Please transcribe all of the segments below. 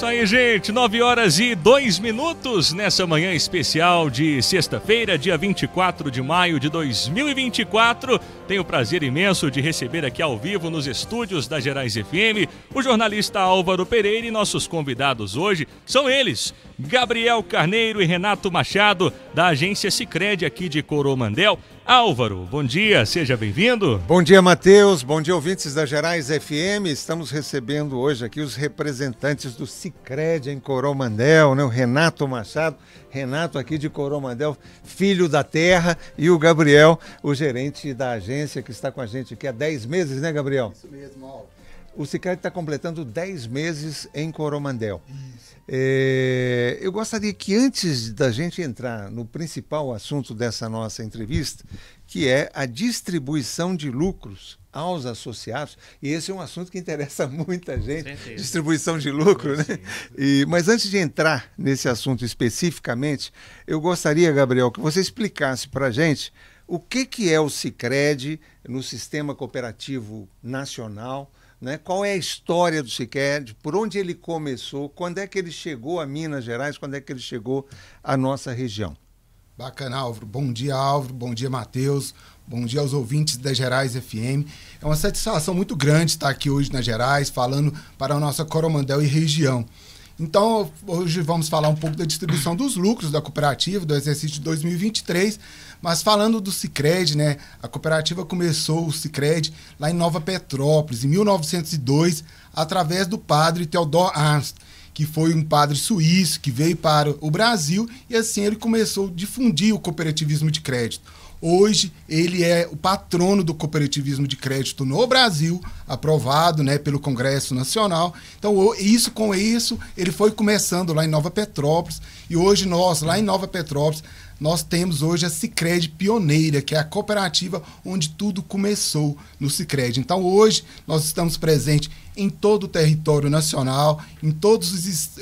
Isso aí, gente. 9 horas e 2 minutos nessa manhã especial de sexta-feira, dia 24 de maio de 2024. Tenho o prazer imenso de receber aqui ao vivo nos estúdios da Gerais FM o jornalista Álvaro Pereira e nossos convidados hoje são eles, Gabriel Carneiro e Renato Machado, da agência Sicredi aqui de Coromandel. Álvaro, bom dia, seja bem-vindo. Bom dia, Matheus. Bom dia, ouvintes da Gerais FM. Estamos recebendo hoje aqui os representantes do Sicredi em Coromandel, né? O Renato Machado, Renato aqui de Coromandel, filho da terra, e o Gabriel, o gerente da agência que está com a gente aqui há 10 meses, né, Gabriel? Isso mesmo, Álvaro. O Sicredi está completando 10 meses em Coromandel. É, eu gostaria que antes da gente entrar no principal assunto dessa nossa entrevista, que é a distribuição de lucros aos associados, e esse é um assunto que interessa muita gente, distribuição de lucro, né? E, mas antes de entrar nesse assunto especificamente, eu gostaria, Gabriel, que você explicasse para a gente o que, que é o Sicredi no sistema cooperativo nacional, né? Qual é a história do Sicredi? Por onde ele começou? Quando é que ele chegou a Minas Gerais? Quando é que ele chegou à nossa região? Bacana, Álvaro. Bom dia, Álvaro. Bom dia, Matheus. Bom dia aos ouvintes da Gerais FM. É uma satisfação muito grande estar aqui hoje na Gerais, falando para a nossa Coromandel e região. Então, hoje vamos falar um pouco da distribuição dos lucros da cooperativa do exercício de 2023 mas falando do Cicred, né? A cooperativa começou o Cicred lá em Nova Petrópolis, em 1902, através do padre Theodor Arnst, que foi um padre suíço que veio para o Brasil e assim ele começou a difundir o cooperativismo de crédito. Hoje ele é o patrono do cooperativismo de crédito no Brasil, aprovado né, pelo Congresso Nacional. Então, isso com isso, ele foi começando lá em Nova Petrópolis. E hoje nós, lá em Nova Petrópolis, nós temos hoje a Sicredi pioneira, que é a cooperativa onde tudo começou no Sicredi. Então hoje nós estamos presentes em todo o território nacional, em todos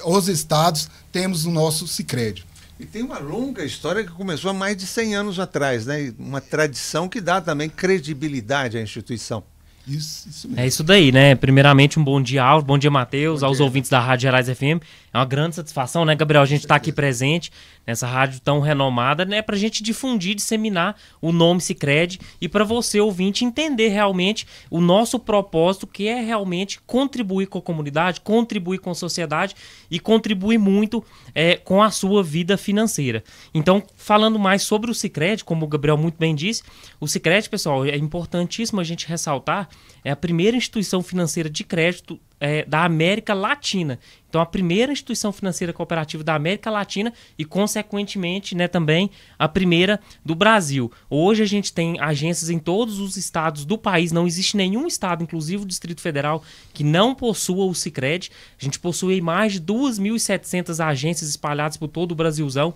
os estados temos o nosso Sicredi. E tem uma longa história que começou há mais de 100 anos atrás, né? Uma tradição que dá também credibilidade à instituição. Isso, isso é isso daí, né? Primeiramente, um bom dia, Alves, bom dia, Matheus, aos dia. ouvintes da Rádio Gerais FM. É uma grande satisfação, né, Gabriel? A gente está aqui presente essa rádio tão renomada, né, para a gente difundir, disseminar o nome Cicred e para você ouvinte entender realmente o nosso propósito, que é realmente contribuir com a comunidade, contribuir com a sociedade e contribuir muito é, com a sua vida financeira. Então, falando mais sobre o Cicred, como o Gabriel muito bem disse, o Cicred, pessoal, é importantíssimo a gente ressaltar, é a primeira instituição financeira de crédito é, da América Latina. Então, a primeira instituição financeira cooperativa da América Latina e, consequentemente, né, também a primeira do Brasil. Hoje a gente tem agências em todos os estados do país, não existe nenhum estado, inclusive o Distrito Federal, que não possua o Cicred. A gente possui mais de 2.700 agências espalhadas por todo o Brasilzão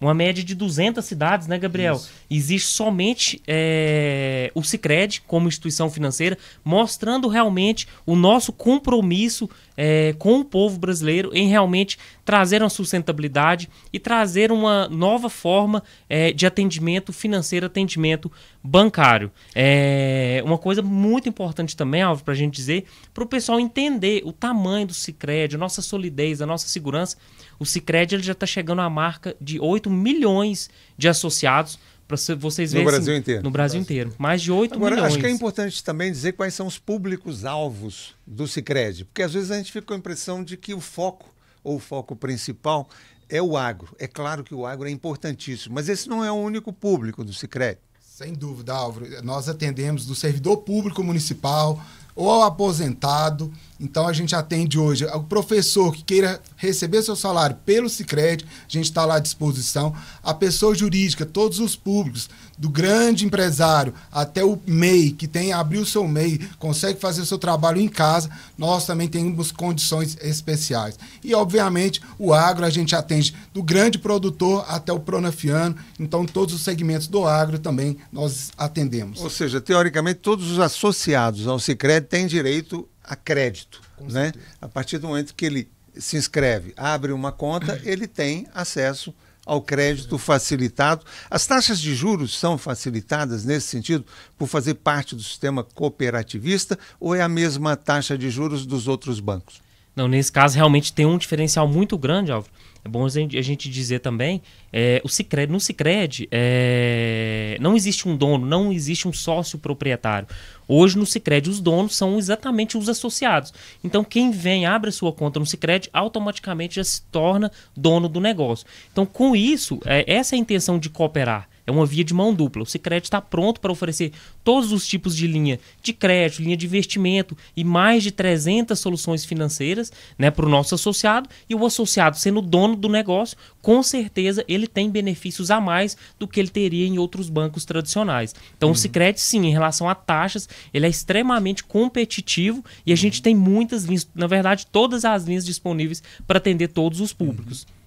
uma média de 200 cidades, né, Gabriel? Isso. Existe somente é, o Cicred como instituição financeira, mostrando realmente o nosso compromisso é, com o povo brasileiro em realmente trazer uma sustentabilidade e trazer uma nova forma é, de atendimento financeiro, atendimento bancário. É uma coisa muito importante também, Alves, para a gente dizer, para o pessoal entender o tamanho do Cicred, a nossa solidez, a nossa segurança. O Cicred ele já está chegando à marca de 8 milhões de associados para vocês verem. Assim, no Brasil assim, inteiro. No Brasil inteiro. Mais de 8 Agora, milhões. Acho que é importante também dizer quais são os públicos-alvos do Cicred, porque às vezes a gente fica com a impressão de que o foco ou o foco principal é o agro. É claro que o agro é importantíssimo, mas esse não é o único público do Sicredi. Sem dúvida, Álvaro. Nós atendemos do servidor público municipal, ou ao aposentado. Então a gente atende hoje o professor que queira receber seu salário pelo Sicredi, a gente está lá à disposição. A pessoa jurídica, todos os públicos, do grande empresário até o MEI, que tem abriu seu MEI, consegue fazer o seu trabalho em casa, nós também temos condições especiais. E, obviamente, o agro a gente atende do grande produtor até o pronafiano, então todos os segmentos do agro também nós atendemos. Ou seja, teoricamente, todos os associados ao Sicredi tem direito a crédito. né? A partir do momento que ele se inscreve, abre uma conta, ele tem acesso ao crédito facilitado. As taxas de juros são facilitadas nesse sentido por fazer parte do sistema cooperativista ou é a mesma taxa de juros dos outros bancos? Não, nesse caso realmente tem um diferencial muito grande, Álvaro é bom a gente dizer também, é, o Cicred, no Cicred é, não existe um dono, não existe um sócio proprietário. Hoje no Cicred os donos são exatamente os associados. Então quem vem, abre a sua conta no Cicred, automaticamente já se torna dono do negócio. Então com isso, é, essa é a intenção de cooperar. É uma via de mão dupla. O Sicredi está pronto para oferecer todos os tipos de linha de crédito, linha de investimento e mais de 300 soluções financeiras né, para o nosso associado. E o associado, sendo dono do negócio, com certeza ele tem benefícios a mais do que ele teria em outros bancos tradicionais. Então, uhum. o Sicredi, sim, em relação a taxas, ele é extremamente competitivo e a gente uhum. tem muitas linhas, na verdade, todas as linhas disponíveis para atender todos os uhum. públicos. Uhum.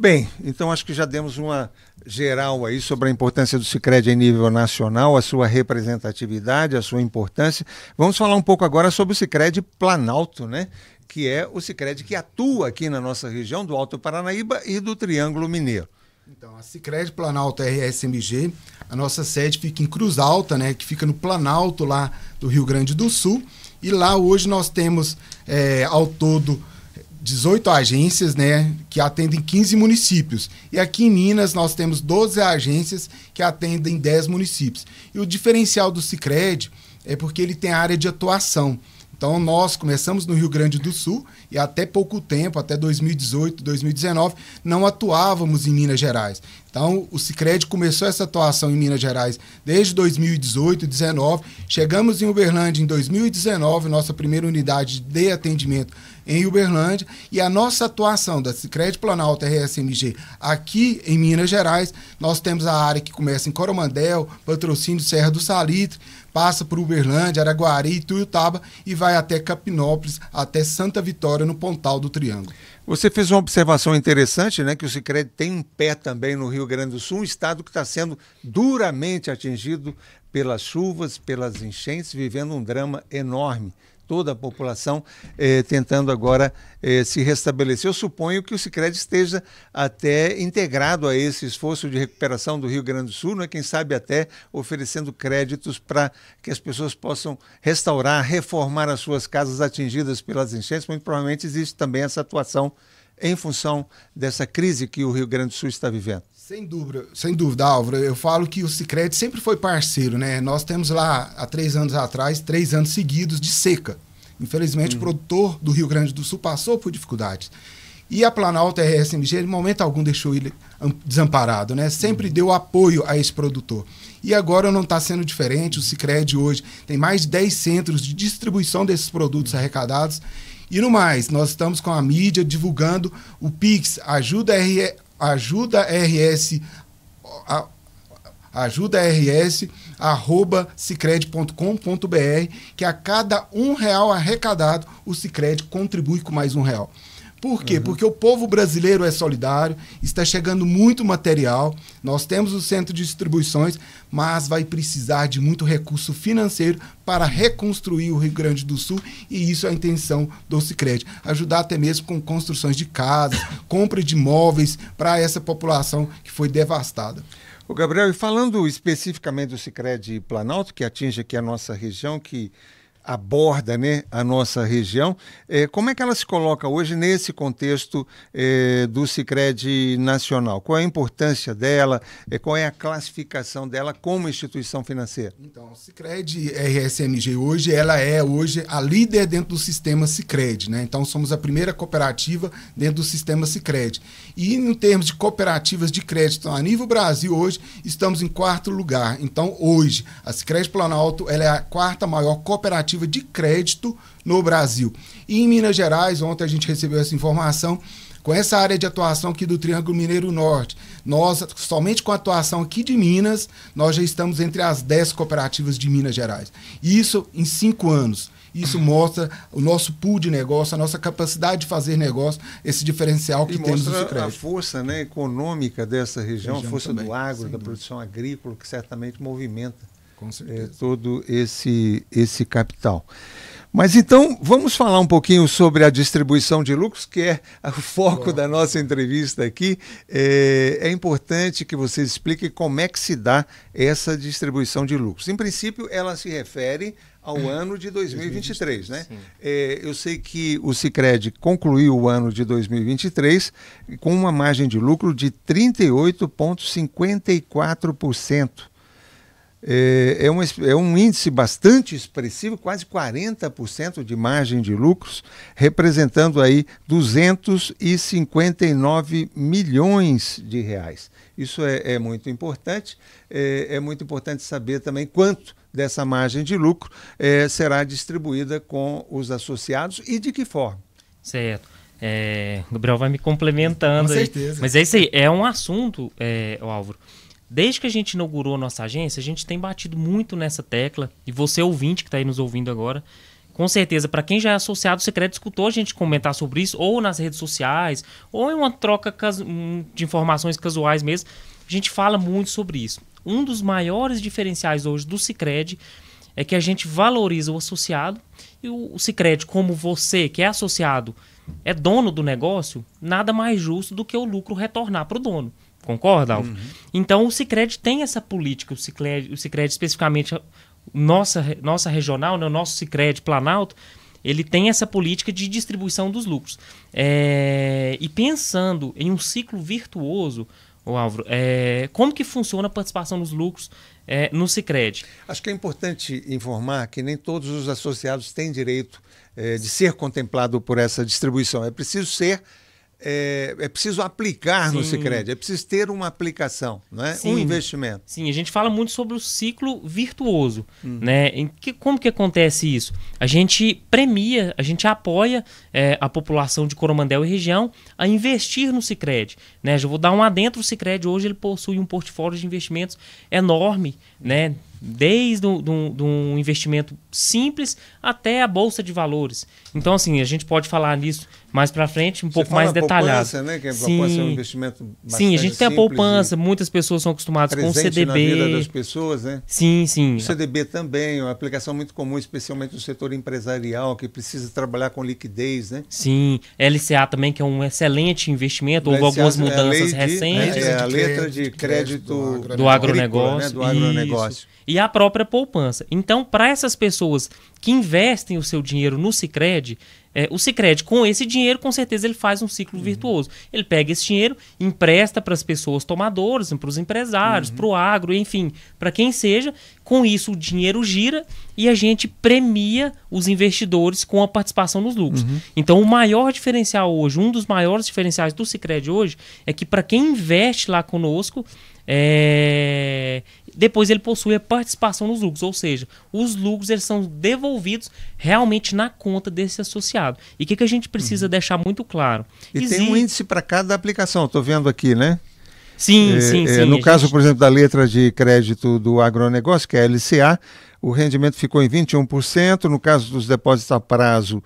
Bem, então acho que já demos uma geral aí sobre a importância do Sicredi em nível nacional, a sua representatividade, a sua importância. Vamos falar um pouco agora sobre o Sicredi Planalto, né? Que é o Sicredi que atua aqui na nossa região do Alto Paranaíba e do Triângulo Mineiro. Então, a Sicredi Planalto RSMG, a nossa sede fica em Cruz Alta, né, que fica no Planalto lá do Rio Grande do Sul, e lá hoje nós temos é, ao todo 18 agências, né, que atendem 15 municípios. E aqui em Minas nós temos 12 agências que atendem 10 municípios. E o diferencial do Sicredi é porque ele tem área de atuação. Então nós começamos no Rio Grande do Sul e até pouco tempo, até 2018, 2019, não atuávamos em Minas Gerais. Então o Sicredi começou essa atuação em Minas Gerais desde 2018, 2019. Chegamos em Uberlândia em 2019, nossa primeira unidade de atendimento em Uberlândia. E a nossa atuação da Sicredi Planalto RSMG aqui em Minas Gerais, nós temos a área que começa em Coromandel, patrocínio Serra do Salitre, passa por Uberlândia, Araguari, Ituiutaba e vai até Capinópolis, até Santa Vitória, no Pontal do Triângulo. Você fez uma observação interessante, né? Que o Sicredi tem um pé também no Rio Grande do Sul, um estado que está sendo duramente atingido pelas chuvas, pelas enchentes, vivendo um drama enorme toda a população eh, tentando agora eh, se restabelecer. Eu suponho que o Cicred esteja até integrado a esse esforço de recuperação do Rio Grande do Sul, né? quem sabe até oferecendo créditos para que as pessoas possam restaurar, reformar as suas casas atingidas pelas enchentes. Muito provavelmente existe também essa atuação em função dessa crise que o Rio Grande do Sul está vivendo. Sem dúvida, sem dúvida, Álvaro. Eu falo que o Cicred sempre foi parceiro, né? Nós temos lá há três anos atrás, três anos seguidos de seca. Infelizmente, o hum. produtor do Rio Grande do Sul passou por dificuldades. E a Planalto RSMG, em momento algum, deixou ele desamparado, né? Sempre uhum. deu apoio a esse produtor. E agora não está sendo diferente. O Cicred hoje tem mais de 10 centros de distribuição desses produtos hum. arrecadados. E no mais, nós estamos com a mídia divulgando o Pix, ajuda a ajuda RS ajuda RS arroba cicred.com.br que a cada um real arrecadado o Cicred contribui com mais um real. Por quê? Uhum. Porque o povo brasileiro é solidário, está chegando muito material, nós temos o centro de distribuições, mas vai precisar de muito recurso financeiro para reconstruir o Rio Grande do Sul e isso é a intenção do Cicred. ajudar até mesmo com construções de casas, compra de móveis para essa população que foi devastada. O Gabriel, e falando especificamente do Cicred Planalto, que atinge aqui a nossa região, que aborda né, a nossa região. É, como é que ela se coloca hoje nesse contexto é, do Sicredi Nacional? Qual é a importância dela? É, qual é a classificação dela como instituição financeira? Então, o Sicredi RSMG hoje ela é hoje a líder dentro do sistema Sicredi, né? Então somos a primeira cooperativa dentro do sistema Sicredi. E em termos de cooperativas de crédito então, a nível Brasil hoje estamos em quarto lugar. Então hoje a Sicredi Planalto ela é a quarta maior cooperativa de crédito no Brasil. E em Minas Gerais, ontem a gente recebeu essa informação, com essa área de atuação aqui do Triângulo Mineiro Norte, nós, somente com a atuação aqui de Minas, nós já estamos entre as 10 cooperativas de Minas Gerais. Isso em cinco anos. Isso mostra o nosso pool de negócio, a nossa capacidade de fazer negócio, esse diferencial que e temos no Sicredi. a força né, econômica dessa região, a força também, do agro, da produção agrícola, que certamente movimenta é, todo esse, esse capital. Mas então, vamos falar um pouquinho sobre a distribuição de lucros, que é o foco Bom. da nossa entrevista aqui. É, é, importante que você explique como é que se dá essa distribuição de lucros. Em princípio, ela se refere ao uhum. ano de 2023, 2023 né? É, eu sei que o Cicred concluiu o ano de 2023 com uma margem de lucro de 38,54% é, é, um, é um índice bastante expressivo, quase 40% de margem de lucros, representando aí 259 milhões de reais. Isso é, é muito importante. É, é muito importante saber também quanto dessa margem de lucro é, será distribuída com os associados e de que forma. Certo. É, Gabriel vai me complementando. Com certeza. Aí. Mas é isso aí, é um assunto, é, Álvaro, Desde que a gente inaugurou a nossa agência, a gente tem batido muito nessa tecla. E você, ouvinte, que está aí nos ouvindo agora, com certeza, para quem já é associado, o crédito escutou a gente comentar sobre isso, ou nas redes sociais, ou em uma troca de informações casuais mesmo. A gente fala muito sobre isso. Um dos maiores diferenciais hoje do Cicred é que a gente valoriza o associado e o Cicred, como você que é associado, é dono do negócio, nada mais justo do que o lucro retornar para o dono. Concorda, Alves? Uhum. Então o Cicred tem essa política, o Cicred, o Cicred especificamente nossa, nossa regional, né, o nosso Cicred Planalto, ele tem essa política de distribuição dos lucros. É, e pensando em um ciclo virtuoso, o Álvaro, é, como que funciona a participação nos lucros é, no Cicred? Acho que é importante informar que nem todos os associados têm direito é, de ser contemplado por essa distribuição. É preciso ser é, é preciso aplicar Sim. no Sicredi, é preciso ter uma aplicação, não é? um investimento. Sim, a gente fala muito sobre o ciclo virtuoso, hum. né? Em que, como que acontece isso? A gente premia, a gente apoia é, a população de Coromandel e região a investir no Sicredi. Né? Já vou dar um adentro, o Sicredi hoje ele possui um portfólio de investimentos enorme, né? desde um investimento simples até a bolsa de valores. Então, assim, a gente pode falar nisso mais para frente, um Você pouco mais detalhado. Poupança, né? Que a Sim. poupança é um investimento Sim, a gente tem a poupança, muitas pessoas são acostumadas com o CDB. Na vida das pessoas, né? Sim, sim. O CDB também, uma aplicação muito comum, especialmente no setor empresarial, que precisa trabalhar com liquidez leis, né? Sim, LCA também, que é um excelente investimento, houve algumas é mudanças recentes. É, é, a letra de crédito do agronegócio. Do agronegócio. né? do agronegócio. E a própria poupança. Então, para essas pessoas que investem o seu dinheiro no Sicredi é, o Sicredi com esse dinheiro, com certeza ele faz um ciclo uhum. virtuoso. Ele pega esse dinheiro, empresta para as pessoas tomadoras, para os empresários, uhum. para o agro, enfim, para quem seja. Com isso o dinheiro gira e a gente premia os investidores com a participação nos lucros. Uhum. Então o maior diferencial hoje, um dos maiores diferenciais do Sicredi hoje é que para quem investe lá conosco, é... Depois ele possui a participação nos lucros, ou seja, os lucros eles são devolvidos realmente na conta desse associado. E o que, que a gente precisa uhum. deixar muito claro? E Existe... tem um índice para cada aplicação, estou vendo aqui, né? Sim, é, sim, é, sim. No gente... caso, por exemplo, da letra de crédito do agronegócio, que é a LCA, o rendimento ficou em 21%, no caso dos depósitos a prazo,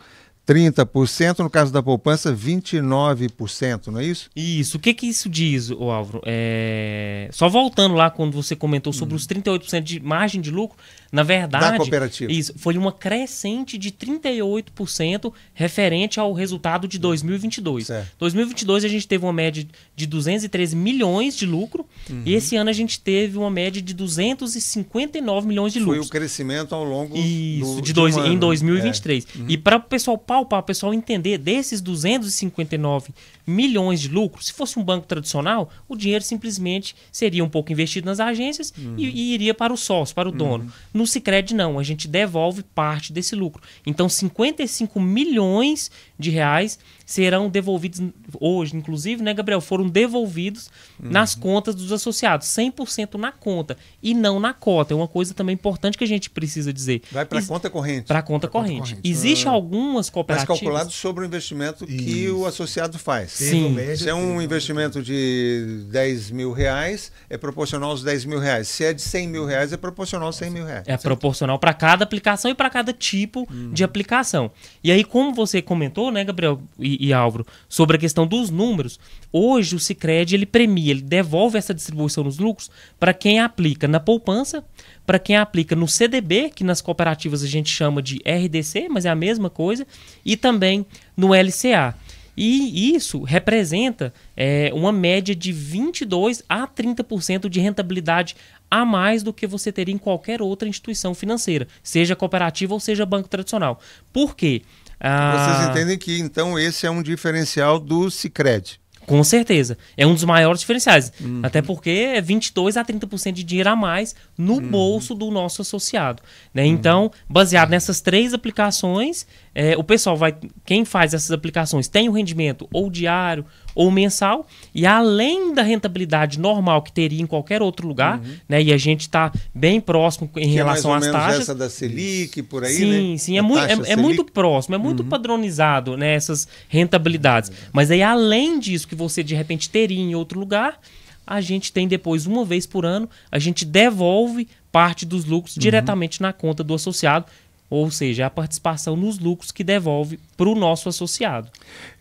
30%, no caso da poupança, 29%, não é isso? Isso. O que que isso diz, ô Álvaro? É... Só voltando lá quando você comentou sobre hum. os 38% de margem de lucro, na verdade, da cooperativa. Isso, foi uma crescente de 38% referente ao resultado de 2022. Certo. 2022 a gente teve uma média de 213 milhões de lucro uhum. e esse ano a gente teve uma média de 259 milhões de lucro. Foi o crescimento ao longo isso, do, de dois, de um em 2023. É. Uhum. E para o pessoal palpar, o pessoal entender, desses 259 milhões de lucro. Se fosse um banco tradicional, o dinheiro simplesmente seria um pouco investido nas agências uhum. e, e, iria para o sócio, para o dono. Uhum. No Cicred, não, a gente devolve parte desse lucro. Então 55 milhões de reais serão devolvidos hoje, inclusive, né, Gabriel? Foram devolvidos uhum. nas contas dos associados, 100% na conta e não na cota. É uma coisa também importante que a gente precisa dizer. Vai para conta corrente. Para conta, conta, corrente. Existem ah. algumas cooperativas. Mas calculado sobre o investimento Isso. que o associado faz. Sim. Se é um investimento de 10 mil reais, é proporcional aos 10 mil reais. Se é de 100 mil reais, é proporcional aos 100 mil reais. É certo? proporcional para cada aplicação e para cada tipo uhum. de aplicação. E aí, como você comentou, falou, né, Gabriel e, e Álvaro, sobre a questão dos números, hoje o Sicredi ele premia, ele devolve essa distribuição nos lucros para quem aplica na poupança, para quem aplica no CDB, que nas cooperativas a gente chama de RDC, mas é a mesma coisa, e também no LCA. E isso representa é, uma média de 22 a 30% de rentabilidade a mais do que você teria em qualquer outra instituição financeira, seja cooperativa ou seja banco tradicional. Por quê? Ah... Vocês entendem que então esse é um diferencial do Cicred? Com certeza. É um dos maiores diferenciais. Uhum. Até porque é 22 a 30% de dinheiro a mais no uhum. bolso do nosso associado. Né? Uhum. Então, baseado nessas três aplicações, é, o pessoal vai. Quem faz essas aplicações tem o um rendimento ou diário ou mensal. E além da rentabilidade normal que teria em qualquer outro lugar, uhum. né? E a gente está bem próximo em que relação é mais ou às menos taxas. Essa da Selic, por aí. Sim, né? sim, é, é mu é, é, muito próximo, é muito uhum. padronizado né, essas rentabilidades. Uhum. Mas aí, além disso, que você de repente teria em outro lugar, a gente tem depois, uma vez por ano, a gente devolve parte dos lucros uhum. diretamente na conta do associado ou seja, a participação nos lucros que devolve para o nosso associado.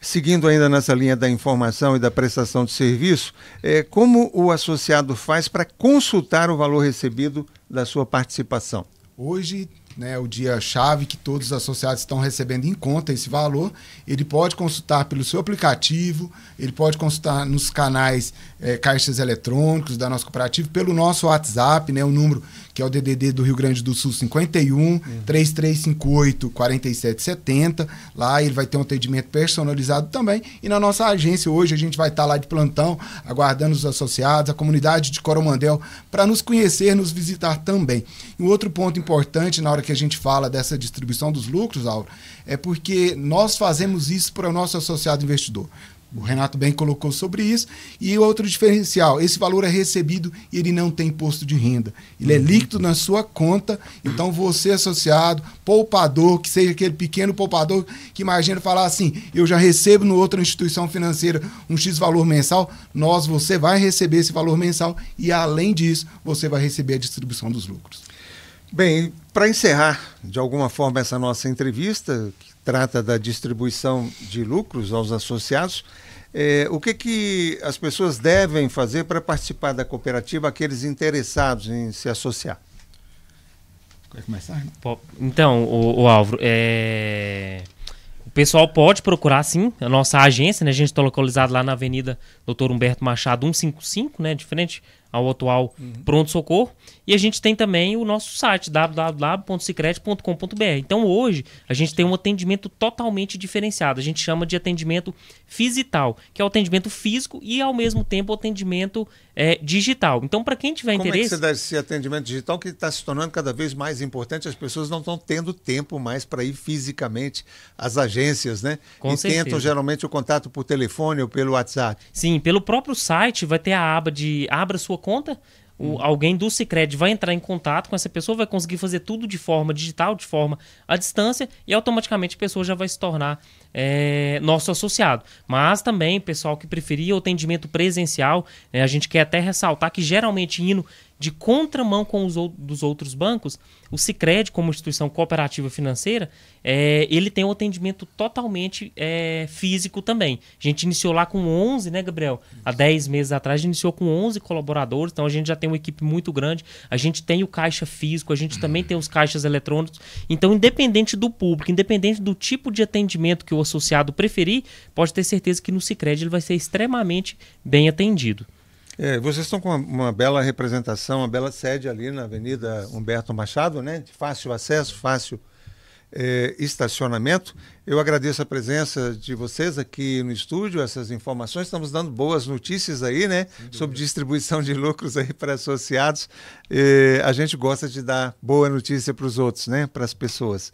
Seguindo ainda nessa linha da informação e da prestação de serviço, é, como o associado faz para consultar o valor recebido da sua participação? Hoje, né, é o dia-chave que todos os associados estão recebendo em conta esse valor, ele pode consultar pelo seu aplicativo, ele pode consultar nos canais é, caixas eletrônicos da nossa cooperativa, pelo nosso WhatsApp, né, o número que é o DDD do Rio Grande do Sul 51 3358 4770. Lá ele vai ter um atendimento personalizado também. E na nossa agência hoje a gente vai estar lá de plantão, aguardando os associados, a comunidade de Coromandel, para nos conhecer, nos visitar também. E um outro ponto importante na hora que a gente fala dessa distribuição dos lucros, Auro, é porque nós fazemos isso para o nosso associado investidor. O Renato bem colocou sobre isso. E outro diferencial: esse valor é recebido e ele não tem imposto de renda. Ele é uhum. líquido na sua conta. Então, você, associado, poupador, que seja aquele pequeno poupador que imagina falar assim: eu já recebo no outra instituição financeira um X valor mensal, nós, você vai receber esse valor mensal e, além disso, você vai receber a distribuição dos lucros. Bem, para encerrar de alguma forma essa nossa entrevista, que trata da distribuição de lucros aos associados. Eh, o que, que as pessoas devem fazer para participar da cooperativa, aqueles interessados em se associar? Quer começar? Então, o, o Álvaro, é... o pessoal pode procurar sim a nossa agência, né? A gente está localizado lá na Avenida Doutor Humberto Machado 155, né? De frente ao atual uhum. Pronto Socorro. E a gente tem também o nosso site, www.sicredi.com.br. Então hoje a gente tem um atendimento totalmente diferenciado. A gente chama de atendimento fisital, que é o atendimento físico e ao mesmo tempo o atendimento é, digital. Então para quem tiver Como interesse... Como é que você dá esse atendimento digital que está se tornando cada vez mais importante? As pessoas não estão tendo tempo mais para ir fisicamente às agências, né? Com e certeza. tentam geralmente o contato por telefone ou pelo WhatsApp. Sim, pelo próprio site vai ter a aba de abra sua conta, o, alguém do Cicred vai entrar em contato com essa pessoa, vai conseguir fazer tudo de forma digital, de forma à distância, e automaticamente a pessoa já vai se tornar é, nosso associado. Mas também, pessoal que preferia o atendimento presencial, né, a gente quer até ressaltar que geralmente indo de contramão com os ou dos outros bancos, o Sicredi como instituição cooperativa financeira, é, ele tem um atendimento totalmente é, físico também. A gente iniciou lá com 11, né, Gabriel? Há 10 meses atrás, a gente iniciou com 11 colaboradores, então a gente já tem uma equipe muito grande. A gente tem o caixa físico, a gente também tem os caixas eletrônicos. Então, independente do público, independente do tipo de atendimento que o associado preferir, pode ter certeza que no Cicred ele vai ser extremamente bem atendido. É, vocês estão com uma, uma, bela representação, uma bela sede ali na Avenida Humberto Machado, né? De fácil acesso, fácil é, estacionamento. Eu agradeço a presença de vocês aqui no estúdio, essas informações. Estamos dando boas notícias aí, né? Sobre distribuição de lucros aí para associados. É, a gente gosta de dar boa notícia para os outros, né? Para as pessoas.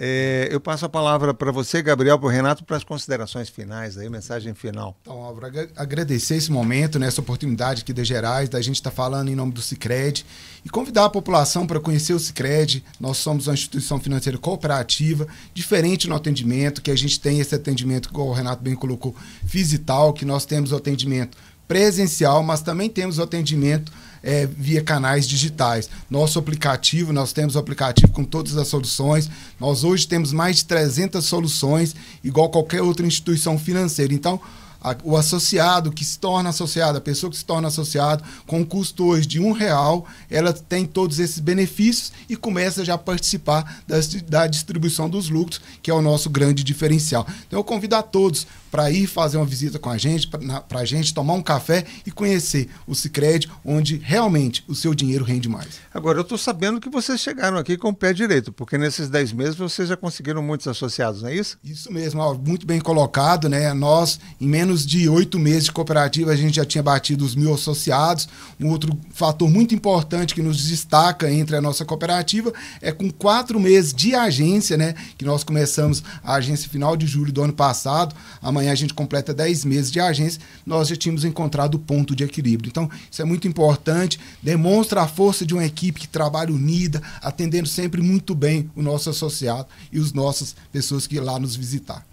É, eu passo a palavra para você, Gabriel, para o Renato, para as considerações finais, aí, mensagem final. Então, Álvaro, agradecer esse momento, né, essa oportunidade aqui de Gerais, da gente estar tá falando em nome do Cicred e convidar a população para conhecer o Cicred. Nós somos uma instituição financeira cooperativa, diferente no atendimento, que a gente tem esse atendimento, como o Renato bem colocou, visital, que nós temos o atendimento presencial, mas também temos o atendimento é, via canais digitais. Nosso aplicativo, nós temos o aplicativo com todas as soluções. Nós hoje temos mais de 300 soluções, igual qualquer outra instituição financeira. Então, a, o associado que se torna associado, a pessoa que se torna associado, com um custo hoje de um real, ela tem todos esses benefícios e começa já a participar das, da distribuição dos lucros, que é o nosso grande diferencial. Então eu convido a todos, para ir fazer uma visita com a gente, para a gente tomar um café e conhecer o Cicred, onde realmente o seu dinheiro rende mais. Agora, eu estou sabendo que vocês chegaram aqui com o pé direito, porque nesses 10 meses vocês já conseguiram muitos associados, não é isso? Isso mesmo, ó, muito bem colocado. né? Nós, em menos de oito meses de cooperativa, a gente já tinha batido os mil associados. Um outro fator muito importante que nos destaca entre a nossa cooperativa é com quatro meses de agência, né? que nós começamos a agência final de julho do ano passado, a amanhã a gente completa 10 meses de agência, nós já tínhamos encontrado o ponto de equilíbrio. Então, isso é muito importante, demonstra a força de uma equipe que trabalha unida, atendendo sempre muito bem o nosso associado e os nossas pessoas que lá nos visitar.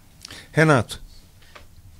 Renato.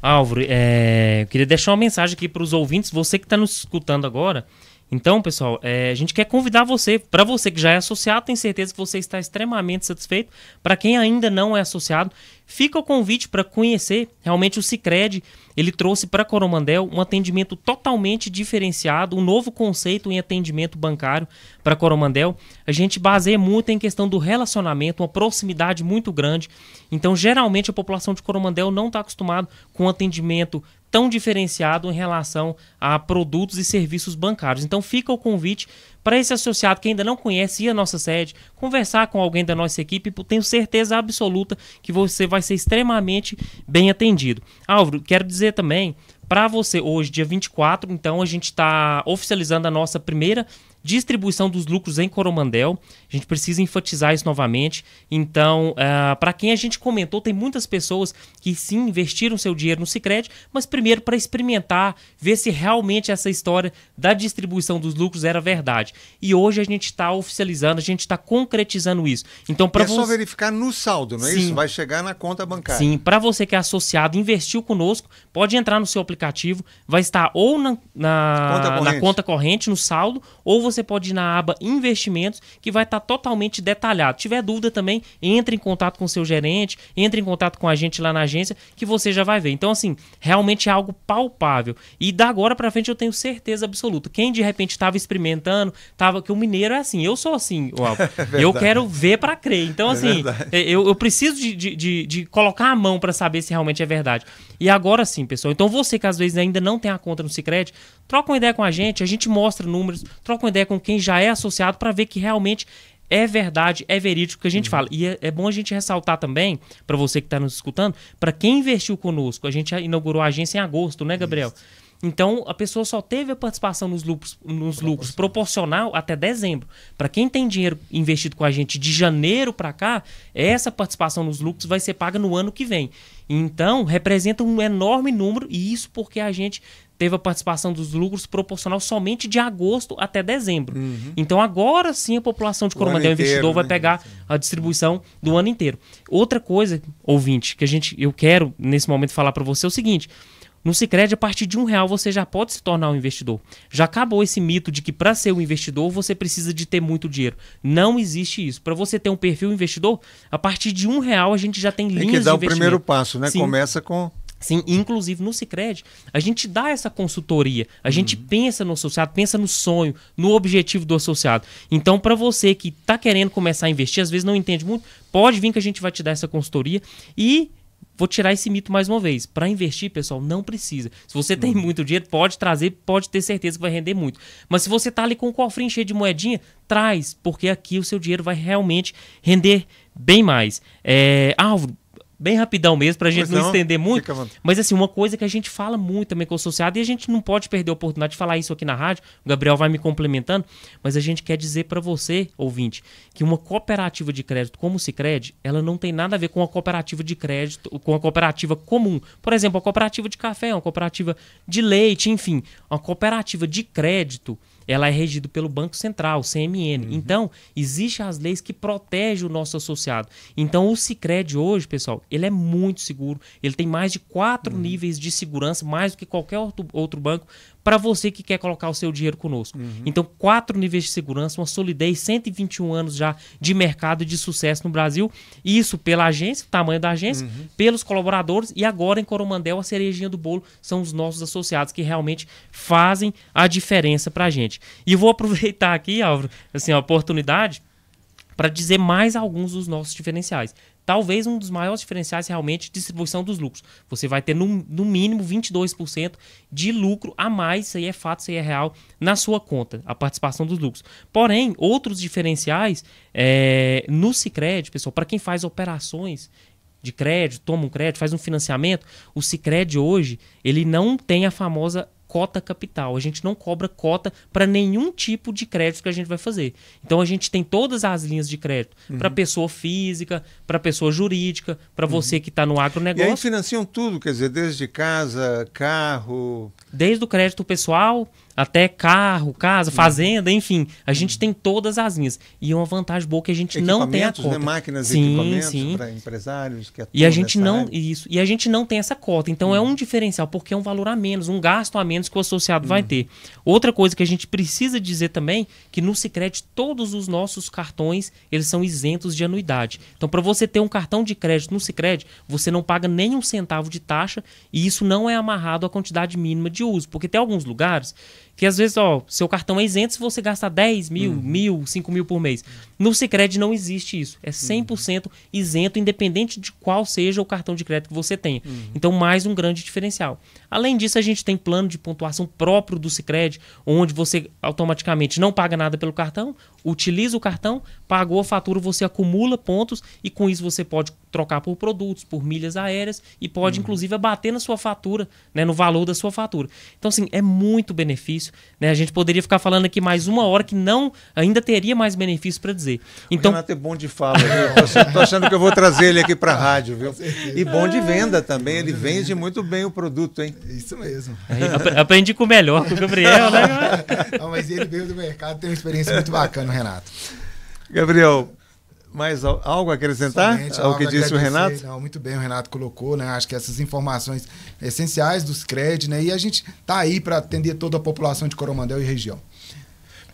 Álvaro, é, eu queria deixar uma mensagem aqui para os ouvintes, você que está nos escutando agora. Então, pessoal, é, a gente quer convidar você, para você que já é associado, tenho certeza que você está extremamente satisfeito. Para quem ainda não é associado, Fica o convite para conhecer realmente o Sicredi. Ele trouxe para Coromandel um atendimento totalmente diferenciado, um novo conceito em atendimento bancário para Coromandel. A gente baseia muito em questão do relacionamento, uma proximidade muito grande. Então, geralmente a população de Coromandel não está acostumada com atendimento tão diferenciado em relação a produtos e serviços bancários. Então fica o convite para esse associado que ainda não conhece a nossa sede, conversar com alguém da nossa equipe, tenho certeza absoluta que você vai ser extremamente bem atendido. Álvaro, quero dizer também para você hoje, dia 24, então a gente está oficializando a nossa primeira distribuição dos lucros em Coromandel. A gente precisa enfatizar isso novamente. Então, uh, ah, para quem a gente comentou, tem muitas pessoas que sim investiram seu dinheiro no Sicredi, mas primeiro para experimentar, ver se realmente essa história da distribuição dos lucros era verdade. E hoje a gente está oficializando, a gente está concretizando isso. Então, para é você... só verificar no saldo, não é sim. isso? Vai chegar na conta bancária. Sim, para você que é associado, investiu conosco, pode entrar no seu aplicativo, vai estar ou na, na, conta, corrente. na conta corrente no saldo, ou você você pode ir na aba Investimentos, que vai estar tá totalmente detalhado. tiver dúvida também, entre em contato com seu gerente, entre em contato com a gente lá na agência, que você já vai ver. Então, assim, realmente é algo palpável. E da agora para frente eu tenho certeza absoluta. Quem de repente estava experimentando, tava que o mineiro é assim, eu sou assim, é eu quero ver para crer. Então, é assim, é eu, eu, preciso de, de, de, de colocar a mão para saber se realmente é verdade. E agora sim, pessoal. Então, você que às vezes ainda não tem a conta no Sicredi, Troca uma ideia com a gente, a gente mostra números, troca uma ideia com quem já é associado para ver que realmente é verdade, é verídico o que a gente uhum. fala. E é, é, bom a gente ressaltar também, para você que está nos escutando, para quem investiu conosco, a gente inaugurou a agência em agosto, né, Gabriel? Isso. Então, a pessoa só teve a participação nos lucros, nos lucros proporcional até dezembro. Para quem tem dinheiro investido com a gente de janeiro para cá, essa participação nos lucros vai ser paga no ano que vem. Então, representa um enorme número, e isso porque a gente teve a participação dos lucros proporcional somente de agosto até dezembro. Uhum. Então agora sim a população de Coromandel investidor vai né? pegar a distribuição do ano inteiro. Outra coisa, ouvinte, que a gente eu quero nesse momento falar para você é o seguinte: no Sicredi a partir de um real você já pode se tornar um investidor. Já acabou esse mito de que para ser um investidor você precisa de ter muito dinheiro. Não existe isso. Para você ter um perfil investidor, a partir de um real a gente já tem, tem linhas de investimento. Tem que dar o primeiro passo, né? Sim. Começa com Sim, inclusive no Cicred, a gente dá essa consultoria, a uhum. gente pensa no associado, pensa no sonho, no objetivo do associado. Então, para você que está querendo começar a investir, às vezes não entende muito, pode vir que a gente vai te dar essa consultoria e vou tirar esse mito mais uma vez. Para investir, pessoal, não precisa. Se você tem uhum. muito dinheiro, pode trazer, pode ter certeza que vai render muito. Mas se você está ali com o cofrinho cheio de moedinha, traz, porque aqui o seu dinheiro vai realmente render bem mais. É, Álvaro, bem rapidão mesmo, pra gente não, não, estender muito. Mas assim, uma coisa que a gente fala muito também com o associado, e a gente não pode perder a oportunidade de falar isso aqui na rádio, o Gabriel vai me complementando, mas a gente quer dizer para você, ouvinte, que uma cooperativa de crédito como o Cicred, ela não tem nada a ver com a cooperativa de crédito, com a cooperativa comum. Por exemplo, a cooperativa de café, uma cooperativa de leite, enfim, uma cooperativa de crédito ela é regida pelo Banco Central, CMN. Uhum. Então, existem as leis que protegem o nosso associado. Então, o Cicred hoje, pessoal, ele é muito seguro. Ele tem mais de quatro uhum. níveis de segurança, mais do que qualquer outro banco, para você que quer colocar o seu dinheiro conosco. Uhum. Então, quatro níveis de segurança, uma solidez, 121 anos já de mercado de sucesso no Brasil. Isso pela agência, tamanho da agência, uhum. pelos colaboradores e agora em Coromandel, a cerejinha do bolo são os nossos associados que realmente fazem a diferença para a gente. E vou aproveitar aqui, Álvaro, assim, a oportunidade para dizer mais alguns dos nossos diferenciais. Talvez um dos maiores diferenciais realmente distribuição dos lucros. Você vai ter no, no mínimo 22% de lucro a mais, isso aí é fato, isso aí é real, na sua conta, a participação dos lucros. Porém, outros diferenciais é, no Cicred, pessoal, para quem faz operações de crédito, toma um crédito, faz um financiamento, o Sicredi hoje, ele não tem a famosa cota capital. A gente não cobra cota para nenhum tipo de crédito que a gente vai fazer. Então a gente tem todas as linhas de crédito uhum. para pessoa física, para pessoa jurídica, para uhum. você que está no agronegócio. E aí financiam tudo, quer dizer, desde casa, carro. Desde o crédito pessoal, até carro, casa, fazenda, enfim. A gente tem todas as linhas. E é uma vantagem boa que a gente não tem a conta. Né? Máquinas sim, e equipamentos sim. para empresários. Que e a gente não área. isso E a gente não tem essa cota. Então hum. é um diferencial, porque é um valor a menos, um gasto a menos que o associado hum. vai uhum. ter. Outra coisa que a gente precisa dizer também, que no Sicredi todos os nossos cartões, eles são isentos de anuidade. Então para você ter um cartão de crédito no Sicredi, você não paga nem um centavo de taxa e isso não é amarrado à quantidade mínima de uso, porque tem alguns lugares porque às vezes, ó, seu cartão é isento se você gastar 10 mil, uhum. mil, 5 mil por mês. No Cicred não existe isso. É 100% uhum. isento, independente de qual seja o cartão de crédito que você tenha. Uhum. Então, mais um grande diferencial. Além disso, a gente tem plano de pontuação próprio do Cicred, onde você automaticamente não paga nada pelo cartão, utiliza o cartão, pagou a fatura, você acumula pontos e com isso você pode trocar por produtos, por milhas aéreas e pode, uhum. inclusive, abater na sua fatura, né, no valor da sua fatura. Então, assim, é muito benefício. Né? A gente poderia ficar falando aqui mais uma hora que não ainda teria mais benefício para dizer. Então... O Renato é bom de fala. Estou achando que eu vou trazer ele aqui para a rádio. viu? E bom de venda também. Ele vende muito bem o produto, hein? Isso mesmo. É, Aí, aprendi com o melhor, com o Gabriel, né? não, mas ele veio do mercado, tem uma experiência muito bacana, Renato. Gabriel, mais algo a acrescentar Somente, ao algo que disse o Renato? Não, muito bem, o Renato colocou, né? Acho que essas informações essenciais dos CRED, né? E a gente está aí para atender toda a população de Coromandel e região.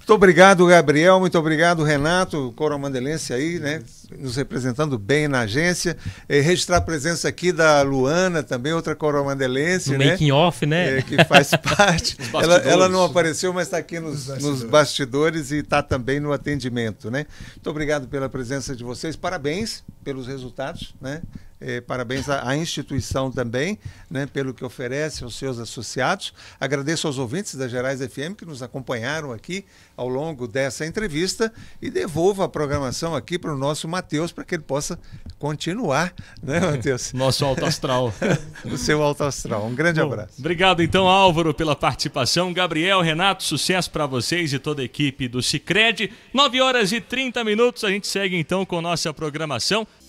Muito obrigado, Gabriel. Muito obrigado, Renato, coromandelense aí, né? Nos representando bem na agência. E eh, registrar a presença aqui da Luana, também outra coromandelense. No né? making off, né? É, que faz parte. ela, ela, não apareceu, mas está aqui nos, nos bastidores e está também no atendimento, né? Muito obrigado pela presença de vocês. Parabéns pelos resultados, né? Eh, parabéns à, à, instituição também, né, pelo que oferece aos seus associados. Agradeço aos ouvintes da Gerais FM que nos acompanharam aqui ao longo dessa entrevista e devolvo a programação aqui para o nosso Matheus para que ele possa continuar, né, é, Matheus? nosso alto astral. o seu alto astral. Um grande Bom, abraço. Obrigado, então, Álvaro, pela participação. Gabriel, Renato, sucesso para vocês e toda a equipe do Cicred. 9 horas e 30 minutos, a gente segue então com nossa programação.